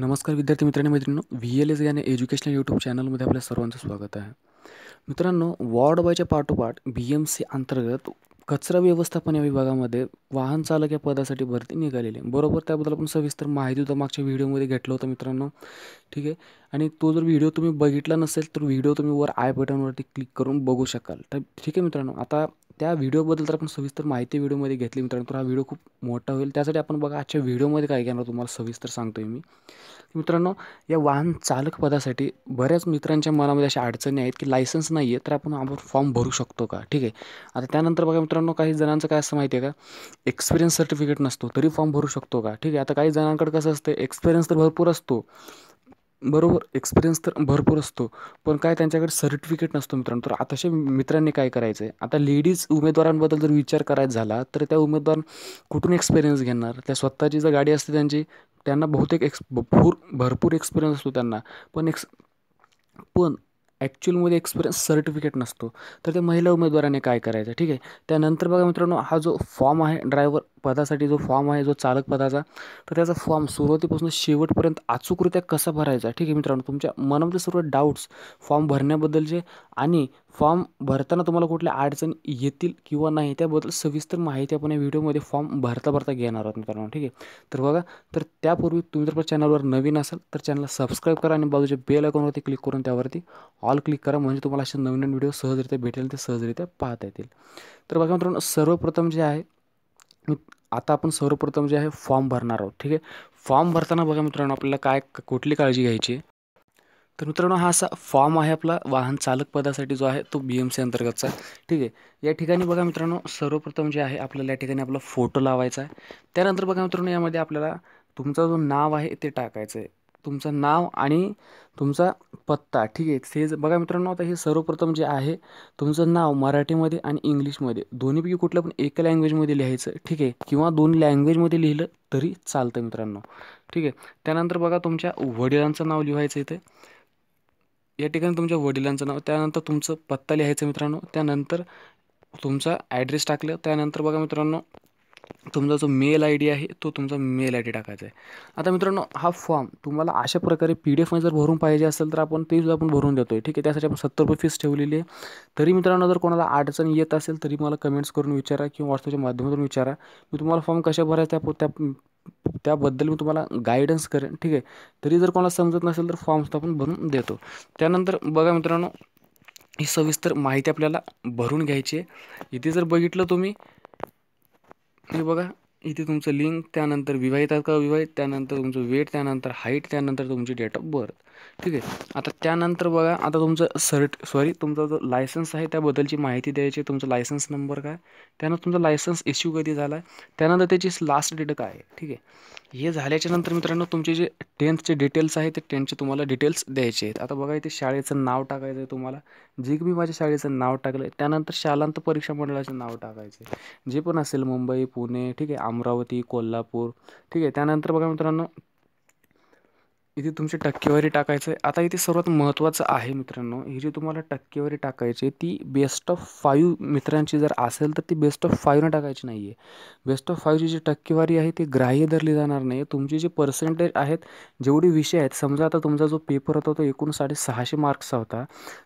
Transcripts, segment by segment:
नमस्कार विद्यार्थी मित्रांनो मैत्रिणींनो व्ही एल एस याने एज्युकेशनल यूट्यूब चॅनलमध्ये आपल्या सर्वांचं स्वागत आहे मित्रांनो वॉर्ड बायच्या पाठोपाठ बी एम सी अंतर्गत कचरा व्यवस्थापन या विभागामध्ये वाहन चालक या पदासाठी भरती निघालेली आहे बरोबर त्याबद्दल आपण सविस्तर माहिती होतं मागच्या व्हिडिओमध्ये घेतलं होतं मित्रांनो ठीक आहे आणि तो जर व्हिडिओ तुम्ही बघितला नसेल तर व्हिडिओ तुम्ही वर आय बटनवरती क्लिक करून बघू शकाल तर ठीक आहे मित्रांनो आता त्या व्हिडिओबद्दल तर आपण सविस्तर माहिती व्हिडिओमध्ये घेतली मित्रांनो तर हा व्हिडिओ खूप मोठा होईल त्यासाठी आपण बघा आजच्या व्हिडिओमध्ये काय घेणार तुम्हाला सविस्तर सांगतो आहे मी मित्रांनो या वाहन चालक पदासाठी बऱ्याच मित्रांच्या मनामध्ये अशा अडचणी आहेत की लायसन्स नाही आहे तर आपण आपण फॉर्म भरू शकतो का ठीक आहे आता त्यानंतर बघा मित्रांनो काही जणांचं काय असं माहिती आहे का एक्सपिरियन्स सर्टिफिकेट नसतो तरी फॉर्म भरू शकतो का ठीक आहे आता काही जणांकडे कसं असतं एक्सपिरियन्स तर भरपूर असतो बरोबर एक्सपिरियन्स तर भरपूर असतो पण काय त्यांच्याकडे सर्टिफिकेट नसतो मित्रांनो तर आताशा मित्रांनी काय करायचं आहे आता लेडीज उमेदवारांबद्दल जर विचार करायचा झाला तर त्या उमेदवार कुठून एक्सपिरियन्स घेणार त्या स्वतःची जर गाडी असते त्यांची त्यांना बहुतेक एक्स भरपूर भरपूर एक्सपिरियन्स असतो त्यांना पण एक्स पण ॲक्च्युअलमध्ये एक्सपिरियन्स सर्टिफिकेट नसतो तर त्या महिला उमेदवाराने काय करायचं ठीक आहे त्यानंतर बघा मित्रांनो हा जो फॉर्म आहे ड्रायव्हर पदासाठी जो फॉर्म आहे जो चालक पदाचा तर त्याचा फॉर्म सुरुवातीपासून शेवटपर्यंत अचूकरित्या कसा भरायचा ठीक आहे मित्रांनो तुमच्या मनामध्ये सर्व डाऊट्स फॉर्म भरण्याबद्दलचे आणि फॉर्म भरताना तुम्हाला कुठल्या अडचण येतील किंवा नाही त्याबद्दल सविस्तर माहिती आपण या व्हिडिओमध्ये फॉर्म भरता भरता घेणार आहोत मित्रांनो ठीक आहे तर बघा तर त्यापूर्वी तुम्ही जर चॅनलवर नवीन असाल तर चॅनलला सबस्क्राईब करा आणि बाजूच्या बेल आयकॉनवरती क्लिक करून त्यावरती ऑल क्लिक करा म्हणजे तुम्हाला असे नवीन नवीन व्हिडिओ सहजरित्या भेटेल ते सहजरित्या पाहता येतील तर बघा मित्रांनो सर्वप्रथम जे आहे आता आपण सर्वप्रथम जे आहे फॉर्म भरणार आहोत ठीक आहे फॉर्म भरताना बघा मित्रांनो आपल्याला काय कुठली काळजी घ्यायची तर मित्रांनो हा असा फॉर्म आहे आपला वाहन चालक पदासाठी जो आहे तो बी एम सी अंतर्गतचा ठीक आहे या ठिकाणी बघा मित्रांनो सर्वप्रथम जे आहे आपल्याला या ठिकाणी आपला फोटो लावायचा आहे त्यानंतर बघा मित्रांनो यामध्ये आपल्याला तुमचा जो नाव आहे ते टाकायचं आहे तुमचं नाव आणि तुमचा पत्ता ठीक आहे सेज बघा मित्रांनो आता हे सर्वप्रथम जे आहे तुमचं नाव मराठीमध्ये आणि इंग्लिशमध्ये दोन्हीपैकी कुठल्या पण एका लँग्वेजमध्ये लिहायचं ठीक आहे किंवा दोन लँग्वेजमध्ये लिहिलं तरी चालतं मित्रांनो ठीक आहे त्यानंतर बघा तुमच्या वडिलांचं नाव लिहायचं इथे या ठिकाणी तुमच्या वडिलांचं नाव त्यानंतर तुमचं पत्ता लिहायचं मित्रांनो त्यानंतर तुमचा ॲड्रेस टाकलं त्यानंतर बघा मित्रांनो तुमचा जो मेल आय डी आहे तो तुमचा मेल आय डी टाकायचा आहे आता मित्रांनो हा फॉर्म तुम्हाला अशा प्रकारे पी डी एफमध्ये जर भरून पाहिजे असेल तर आपण ते सुद्धा आपण भरून देतो आहे ठीक आहे त्यासाठी आपण सत्तर रुपये फीस ठेवलेली आहे तरी मित्रांनो जर कोणाला अडचण येत असेल तरी मला कमेंट्स करून विचारा किंवा व्हॉट्सअपच्या माध्यमातून विचारा मी तुम्हाला फॉर्म कशा भरायचा त्या त्याबद्दल मी तुम्हाला गायडन्स करेन ठीक आहे तरी जर कोणाला समजत नसेल तर फॉर्मसुद्धा आपण भरून देतो त्यानंतर बघा मित्रांनो ही सविस्तर माहिती आपल्याला भरून घ्यायची आहे इथे जर बघितलं तुम्ही हे बघा इथे तुमचं लिंक त्यानंतर विवाहित आहात का विवाहित त्यानंतर तुमचं वेट त्यानंतर हाईट त्यानंतर तुमची डेट ऑफ बर्थ ठीक आहे आता त्यानंतर बघा आता तुमचं सर्ट सॉरी तुमचा जो लायसन्स आहे त्याबद्दलची माहिती द्यायची तुमचा लायसन्स नंबर काय त्यानंतर तुमचा लायसन्स इश्यू कधी झाला आहे त्यानंतर त्याची लास्ट डेट काय आहे ठीक आहे हे झाल्याच्यानंतर मित्रांनो तुमचे जे टेन्थचे डिटेल्स आहे ते टेन्थचे तुम्हाला डिटेल्स द्यायचे आहेत आता बघा इथे शाळेचं नाव टाकायचं आहे तुम्हाला जे मी माझ्या शाळेचं नाव टाकलं त्यानंतर शालांत परीक्षा मंडळाचं नाव टाकायचं आहे जे पण असेल मुंबई पुणे ठीक आहे अमरावती कोल्हापूर ठीक आहे त्यानंतर बघा मित्रांनो इथे तुमची टक्केवारी टाकायचं आहे आता इथे सर्वात महत्त्वाचं आहे मित्रांनो ही जी तुम्हाला टक्केवारी टाकायची ती बेस्ट ऑफ फाईव्ह मित्रांची जर असेल तर ती बेस्ट ऑफ फाईव्हनं टाकायची नाही आहे बेस्ट ऑफ फाईव्हची जी टक्केवारी आहे ती ग्राह्य धरली जाणार नाही तुमची जी पर्सेंटेज आहेत जेवढे विषय आहेत समजा आता तुमचा जो पेपर होता तो एकूण साडेसहाशे मार्क्सचा होता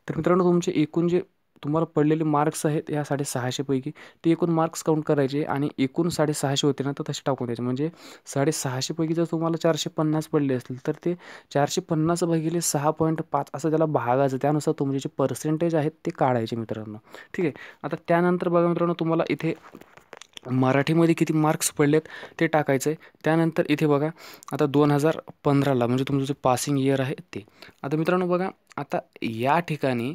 तर मित्रांनो तुमचे एकूण जे तुम्हाला पडलेले मार्क्स आहेत ह्या साडेसहाशेपैकी ते एकूण मार्क्स काउंट करायचे आणि एकूण साडेसहाशे होते ना तर तसे टाकून द्यायचे म्हणजे साडेसहाशेपैकी जर तुम्हाला चारशे पन्नास पडले असतील तर ते चारशे पन्नास भागिले सहा पॉईंट पाच असं त्याला भागायचं त्यानुसार तुमचे जे पर्सेंटेज आहेत ते काढायचे मित्रांनो ठीक आहे आता त्यानंतर बघा मित्रांनो तुम्हाला इथे मराठीमध्ये किती मार्क्स पडलेत ते टाकायचं आहे त्यानंतर इथे बघा आता दोन हजार पंधराला म्हणजे तुमचं जे पासिंग इयर आहे ते आता मित्रांनो बघा आता या ठिकाणी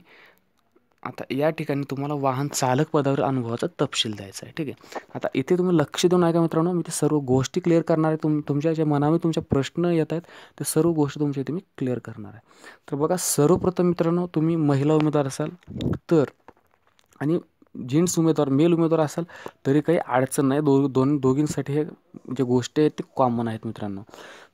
आता या ठिकाणी तुम्हाला वाहन चालक पदावर अनुभवाचा तपशील द्यायचा आहे ठीक आहे आता इथे तुम्ही लक्ष देऊन ऐका मित्रांनो मी ते सर्व गोष्टी क्लिअर करणार आहे तुम तुमच्या ज्या मनामध्ये तुमच्या प्रश्न येत आहेत ते सर्व गोष्टी तुमच्या इथे मी क्लिअर करणार आहे तर बघा सर्वप्रथम मित्रांनो तुम्ही महिला उमेदवार असाल तर आणि जेंट्स उमेदवार मेल उमेदवार असाल तरी काही अडचण नाही दो दोन दोघींसाठी हे जे गोष्टी आहेत ते कॉमन आहेत मित्रांनो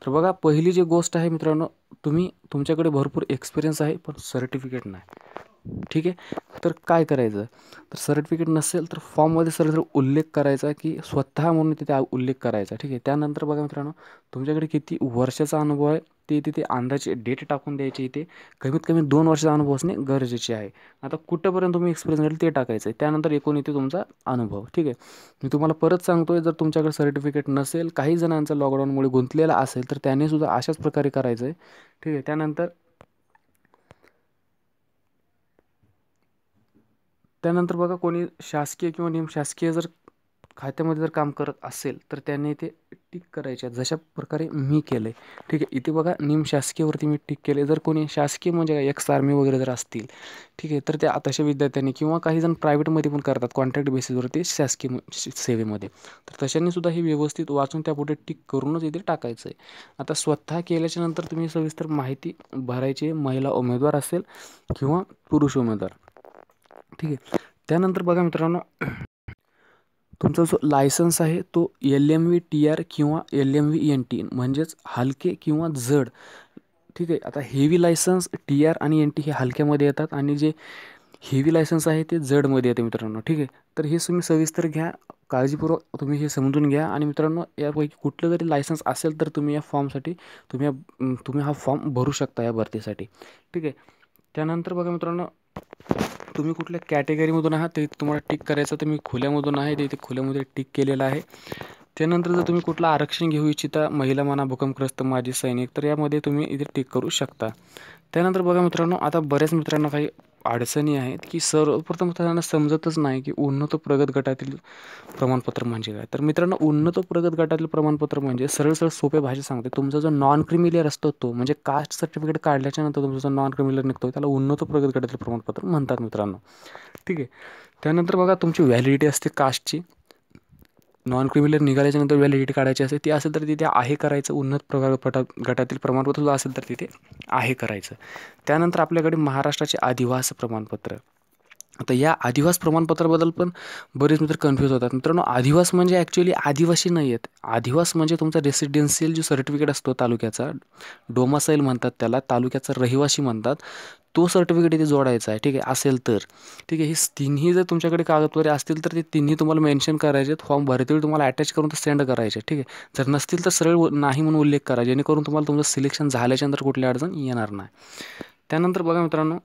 तर बघा पहिली जी गोष्ट आहे मित्रांनो तुम्ही तुमच्याकडे भरपूर एक्सपिरियन्स आहे पण सर्टिफिकेट नाही ठीक आहे तर काय करायचं तर सर्टिफिकेट नसेल तर फॉर्ममध्ये सर जर उल्लेख करायचा की स्वतः म्हणून तिथे उल्लेख करायचा ठीक आहे त्यानंतर बघा मित्रांनो तुमच्याकडे किती वर्षाचा अनुभव आहे ते तिथे अंदाजे डेट टाकून द्यायची इथे कमीत कमी दोन वर्षाचा अनुभव असणे गरजेचे आहे आता कुठंपर्यंत तुम्ही एक्सपिरियन्स मिळेल ते टाकायचं आहे त्यानंतर एकूण इथे तुमचा अनुभव ठीक आहे मी तुम्हाला परत सांगतो आहे जर तुमच्याकडे सर्टिफिकेट नसेल काही जणांचा लॉकडाऊनमुळे गुंतलेला असेल तर सुद्धा अशाच प्रकारे करायचं आहे ठीक आहे त्यानंतर त्यानंतर बघा कोणी शासकीय किंवा निमशासकीय जर खात्यामध्ये जर काम करत असेल तर त्यांनी ते टिक करायचे जशा प्रकारे मी केलं आहे ठीक आहे इथे बघा निमशासकीयवरती मी टिक केले जर कोणी शासकीय म्हणजे काय एक्स आर्मी वगैरे जर असतील ठीक आहे तर त्या आताशा विद्यार्थ्यांनी किंवा काही जण प्रायव्हेटमध्ये पण करतात कॉन्ट्रॅक्ट बेसिसवरती शासकीय सेवेमध्ये तर तशांनी सुद्धा हे व्यवस्थित वाचून त्यापुढे टिक करूनच इथे टाकायचं आहे आता स्वतः केल्याच्यानंतर तुम्ही सविस्तर माहिती भरायची महिला उमेदवार असेल किंवा पुरुष उमेदवार ठीक आहे त्यानंतर बघा मित्रांनो तुमचा जो लायसन्स आहे तो L M V T R किंवा L M V N T म्हणजेच हलके किंवा जड ठीक आहे आता हेवी लायसन्स टी आर आणि एन टी हे हलक्यामध्ये येतात आणि जे हेवी लायसन्स आहे ते जडमध्ये येते मित्रांनो ठीक आहे तर हे तुम्ही सविस्तर घ्या काळजीपूर्वक तुम्ही हे समजून घ्या आणि मित्रांनो यापैकी कुठलं जरी लायसन्स असेल तर तुम्ही या फॉर्मसाठी तुम्ही तुम्ही हा फॉर्म भरू शकता या भरतीसाठी ठीक आहे त्यानंतर बघा मित्रांनो तुम्ही कुठल्या कॅटेगरीमधून आहात ते तुम्हाला टिक करायचं तर मी खुल्यामधून आहे ते इथे खुल्यामध्ये टिक केलेलं आहे त्यानंतर जर तुम्ही कुठलं आरक्षण घेऊ इच्छिता महिला म्हणा भूकंपग्रस्त माजी सैनिक तर यामध्ये तुम्ही इथे टिक करू शकता त्यानंतर बघा मित्रांनो आता बऱ्याच मित्रांना काही अडचणी आहेत की सर्वप्रथम त्यांना समजतच नाही की उन्नत प्रगत गटातील प्रमाणपत्र म्हणजे काय तर मित्रांनो उन्नत प्रगत गटातील प्रमाणपत्र म्हणजे सरळ सरळ सोप्या भाषेत सांगते तुमचा जो नॉन क्रिमिलियर असतो तो म्हणजे कास्ट सर्टिफिकेट काढल्याच्यानंतर तुमचा जो नॉन क्रिमिलियर निघतो त्याला उन्नत प्रगत गटातील प्रमाणपत्र म्हणतात मित्रांनो ठीक आहे त्यानंतर बघा तुमची व्हॅलिडिटी असते कास्टची नॉन क्रिमिनल निघाल्याच्यानंतर व्हॅलिडिटी काढायची असेल ती असेल तर तिथे आहे करायचं उन्नत प्रकार पटा गटातील प्रमाणपत्र असेल तर तिथे आहे करायचं त्यानंतर आपल्याकडे महाराष्ट्राचे आदिवास प्रमाणपत्र आता या आदिवास प्रमाणपत्राबद्दल पण बरेच मित्र कन्फ्यूज होतात मित्रांनो आदिवास म्हणजे ॲक्च्युली आदिवासी नाही आहेत आदिवास म्हणजे तुमचा रेसिडेन्शियल जो सर्टिफिकेट असतो तालुक्याचा डोमासाईल म्हणतात त्याला तालुक्याचा रहिवासी म्हणतात तो सर्टिफिकेट इथे जोडायचा आहे ठीक आहे असेल तर ठीक आहे ही तिन्ही जर तुमच्याकडे कागदपत्रे असतील तर ते तिन्ही तुम्हाला मेन्शन करायचे आहेत फॉर्म वेळी तुम्हाला अटॅच करून ते सेंड करायचे ठीक आहे जर नसतील तर सरळ नाही म्हणून उल्लेख करा जेणेकरून तुम्हाला तुमचं सिलेक्शन झाल्याच्यानंतर कुठल्या अडचण येणार नाही त्यानंतर बघा मित्रांनो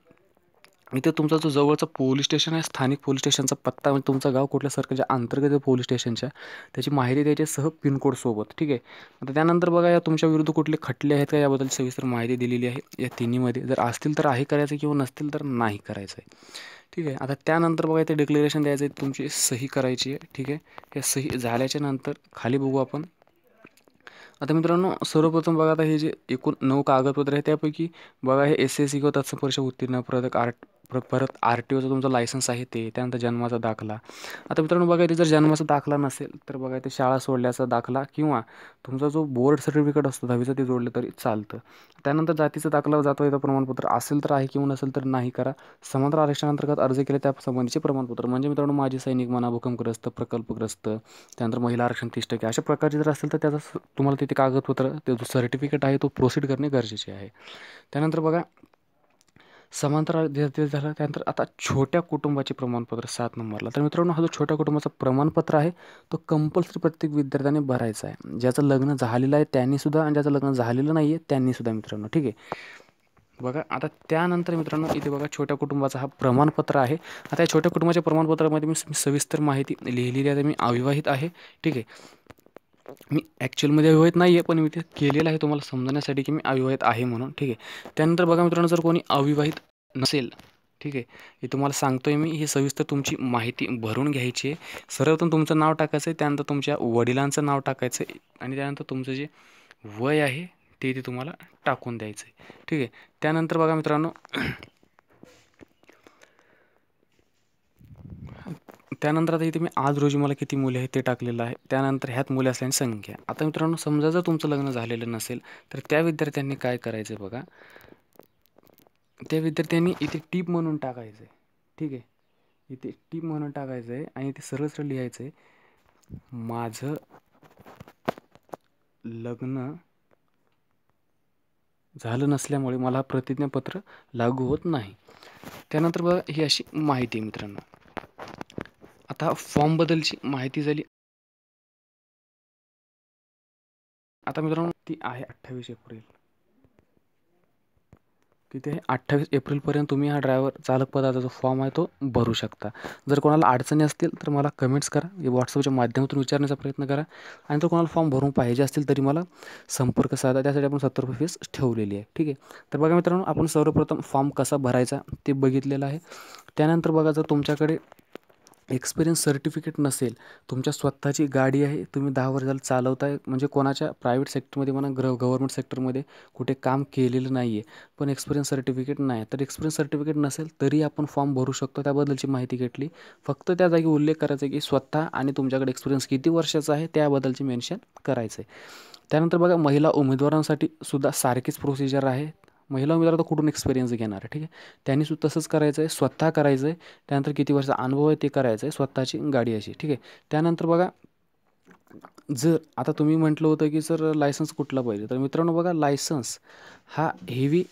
इथे तुमचा जो जवळचा पोलीस स्टेशन आहे स्थानिक पोलीस स्टेशनचा पत्ता म्हणजे तुमचं गाव कुठल्या सर्कलच्या अंतर्गत पोलीस स्टेशनच्या त्याची माहिती द्यायची सह पिनकोडसोबत ठीक आहे आता त्यानंतर बघा या तुमच्या विरुद्ध कुठले खटले आहेत का याबद्दल सविस्तर माहिती दिलेली आहे या तिन्हीमध्ये जर असतील तर आहे करायचं किंवा नसतील तर नाही करायचं आहे ठीक आहे आता त्यानंतर बघा इथे डिक्लेरेशन द्यायचं आहे तुमची सही करायची आहे ठीक आहे या सही झाल्याच्या नंतर खाली बघू आपण आता मित्रांनो सर्वप्रथम बघा आता हे जे एकूण नऊ कागदपत्र आहे त्यापैकी बघा हे एस एस सी किंवा तत्सम परीक्षा उत्तीर्ण प्रदक आर्ट परत परत आर टी ओचं तुमचं लायसन्स आहे ते त्यानंतर जन्माचा दाखला आता मित्रांनो बघा इथे जर जन्माचा दाखला नसेल तर बघा इथे शाळा सोडल्याचा दाखला किंवा तुमचा जो बोर्ड सर्टिफिकेट असतो दहावीचा ते जोडलं तरी चालतं त्यानंतर जातीचा दाखला जातो येतं प्रमाणपत्र असेल तर आहे किंवा नसेल तर नाही करा समांतर आरक्षणांतर्गत अर्ज केले त्या संबंधीचे प्रमाणपत्र म्हणजे मित्रांनो माझी सैनिक म्हणा भूकंपग्रस्त प्रकल्पग्रस्त त्यानंतर महिला आरक्षण तीस टक्के अशा प्रकारचे जर असेल तर त्याचा तुम्हाला तिथे कागदपत्र ते जो सर्टिफिकेट आहे तो प्रोसीड करणे गरजेचे आहे त्यानंतर बघा समांतर विद्यार्थी झाला त्यानंतर आता छोट्या कुटुंबाचे प्रमाणपत्र सात नंबरला तर मित्रांनो हा जो छोट्या कुटुंबाचा प्रमाणपत्र आहे तो कंपल्सरी प्रत्येक विद्यार्थ्याने भरायचा आहे ज्याचं लग्न झालेलं आहे त्यांनीसुद्धा आणि ज्याचं लग्न झालेलं नाही आहे त्यांनीसुद्धा मित्रांनो ठीक आहे बघा आता त्यानंतर मित्रांनो इथे बघा छोट्या कुटुंबाचा हा प्रमाणपत्र आहे आता या छोट्या कुटुंबाच्या प्रमाणपत्रामध्ये मी सविस्तर माहिती लिहिलेली आहे मी अविवाहित आहे ठीक आहे मी ॲक्च्युअलमध्ये अविवाहित नाही आहे पण मी ते केलेलं आहे तुम्हाला समजण्यासाठी की मी अविवाहित आहे म्हणून ठीक आहे त्यानंतर बघा मित्रांनो जर कोणी अविवाहित नसेल ठीक आहे हे तुम्हाला सांगतो आहे मी ही सविस्तर तुमची माहिती भरून घ्यायची आहे सर्वप्रथम तुमचं नाव टाकायचं आहे त्यानंतर तुमच्या वडिलांचं नाव टाकायचं आहे आणि त्यानंतर तुमचं जे वय आहे ते ते तुम्हाला टाकून द्यायचं आहे ठीक आहे त्यानंतर बघा मित्रांनो त्यानंतर आता इथे मी आज रोजी मला किती मुले आहेत ते टाकलेलं आहे त्यानंतर ह्यात मुले असल्याची संख्या आता मित्रांनो समजा जर तुमचं लग्न झालेलं नसेल तर त्या विद्यार्थ्यांनी काय करायचं बघा त्या विद्यार्थ्यांनी इथे टीप म्हणून टाकायचं आहे ठीक आहे इथे टीप म्हणून टाकायचं आहे आणि इथे सरळ सरळ लिहायचं आहे माझं लग्न झालं नसल्यामुळे मला प्रतिज्ञापत्र लागू होत नाही त्यानंतर बघा ही अशी माहिती आहे मित्रांनो आता फॉर्मबद्दलची माहिती झाली आता मित्रांनो ती आहे अठ्ठावीस एप्रिल तिथे अठ्ठावीस एप्रिलपर्यंत तुम्ही हा ड्रायव्हर चालक पदाचा जो फॉर्म आहे तो भरू शकता जर कोणाला अडचणी असतील तर मला कमेंट्स करा व्हॉट्सअपच्या माध्यमातून विचारण्याचा प्रयत्न करा आणि जर कोणाला फॉर्म भरून पाहिजे असतील तरी मला संपर्क साधा त्यासाठी आपण सत्तर रुपये फीस ठेवलेली आहे ठीक आहे तर बघा मित्रांनो आपण सर्वप्रथम फॉर्म कसा भरायचा ते बघितलेलं आहे त्यानंतर बघा जर तुमच्याकडे एक्सपिरियन्स सर्टिफिकेट नसेल तुमच्या स्वतःची गाडी आहे तुम्ही दहा वर्षाला चालवताय म्हणजे कोणाच्या प्रायव्हेट सेक्टरमध्ये म्हणा ग्र गव्हर्मेंट सेक्टरमध्ये कुठे काम केलेलं नाही आहे पण एक्सपिरियन्स सर्टिफिकेट नाही तर एक्सपिरियन्स सर्टिफिकेट नसेल तरी आपण फॉर्म भरू शकतो त्याबद्दलची माहिती घेतली फक्त त्या जागी उल्लेख करायचा आहे की स्वतः आणि तुमच्याकडे एक्सपिरियन्स किती वर्षाचा आहे त्याबद्दलची मेन्शन करायचं आहे त्यानंतर बघा महिला उमेदवारांसाठी सुद्धा सारखीच प्रोसिजर आहे महिला उमेदवार आता कुठून एक्सपिरियन्स घेणार आहे ठीक आहे त्यांनी सुद्धा तसंच करायचं आहे स्वतः करायचं आहे त्यानंतर किती वर्षाचा अनुभव आहे ते करायचं आहे स्वतःची गाडी अशी ठीक आहे त्यानंतर बघा जर आता तुम्ही म्हटलं होतं की सर लायसन्स कुठला पाहिजे तर मित्रांनो बघा लायसन्स हा हेवी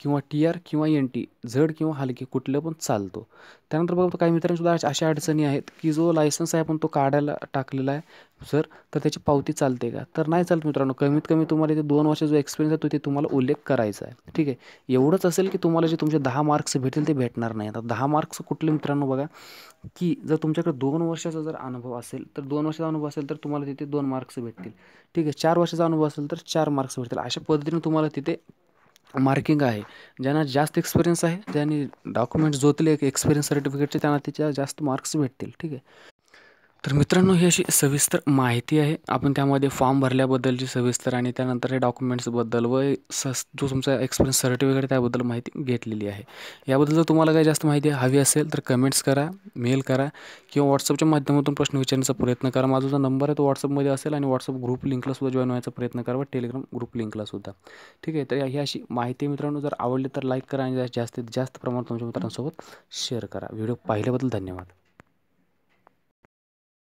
किंवा टी आर किंवा एन टी झड किंवा हलके कुठलं पण चालतो त्यानंतर बघा काही मित्रांसुद्धा अशा अडचणी आहेत की जो लायसन्स आहे आपण तो काढायला टाकलेला आहे सर तर त्याची पावती चालते का तर नाही चालत मित्रांनो कमीत कमी तुम्हाला इथे दोन वर्ष जो एक्सपिरियन्स आहे तो ते तुम्हाला उल्लेख करायचा आहे ठीक आहे एवढंच असेल की तुम्हाला जे तुमचे दहा मार्क्स भेटतील ते भेटणार नाही आता दहा मार्क्स कुठले मित्रांनो बघा की जर तुमच्याकडे दोन वर्षाचा जर अनुभव असेल तर दोन वर्षाचा अनुभव असेल तर तुम्हाला तिथे दोन मार्क्स भेटतील ठीक आहे चार वर्षाचा अनुभव असेल तर चार मार्क्स भेटतील अशा पद्धतीने तुम्हाला तिथे मार्किंग आहे ज्यांना जास्त एक्सपिरियन्स आहे त्यांनी डॉक्युमेंट्स जोतले एक एक्सपिरियन्स सर्टिफिकेटचे त्यांना त्याच्या जास्त मार्क्स भेटतील ठीक आहे तर मित्रांनो ही अशी सविस्तर माहिती आहे आपण त्यामध्ये फॉर्म भरल्याबद्दलची सविस्तर आणि त्यानंतर हे डॉक्युमेंट्सबद्दल व स जो तुमचा एक्सपिरियन्स सर्टिफिकेट त्याबद्दल माहिती घेतलेली आहे याबद्दल जर तुम्हाला काही जास्त माहिती हवी असेल तर कमेंट्स करा मेल करा किंवा व्हॉट्सअपच्या माध्यमातून प्रश्न विचारण्याचा प्रयत्न करा माझा जो नंबर आहे तो व्हॉट्सअपमध्ये असेल आणि व्हॉट्सअप ग्रुप लिंकलासुद्धा जॉईन व्हायचा प्रयत्न करा व टेलिग्राम ग्रुप लिंकलासुद्धा ठीक आहे तर ही अशी माहिती मित्रांनो जर आवडली तर लाईक करा आणि जास्तीत जास्त प्रमाणात तुमच्या मित्रांसोबत शेअर करा व्हिडिओ पाहिल्याबद्दल धन्यवाद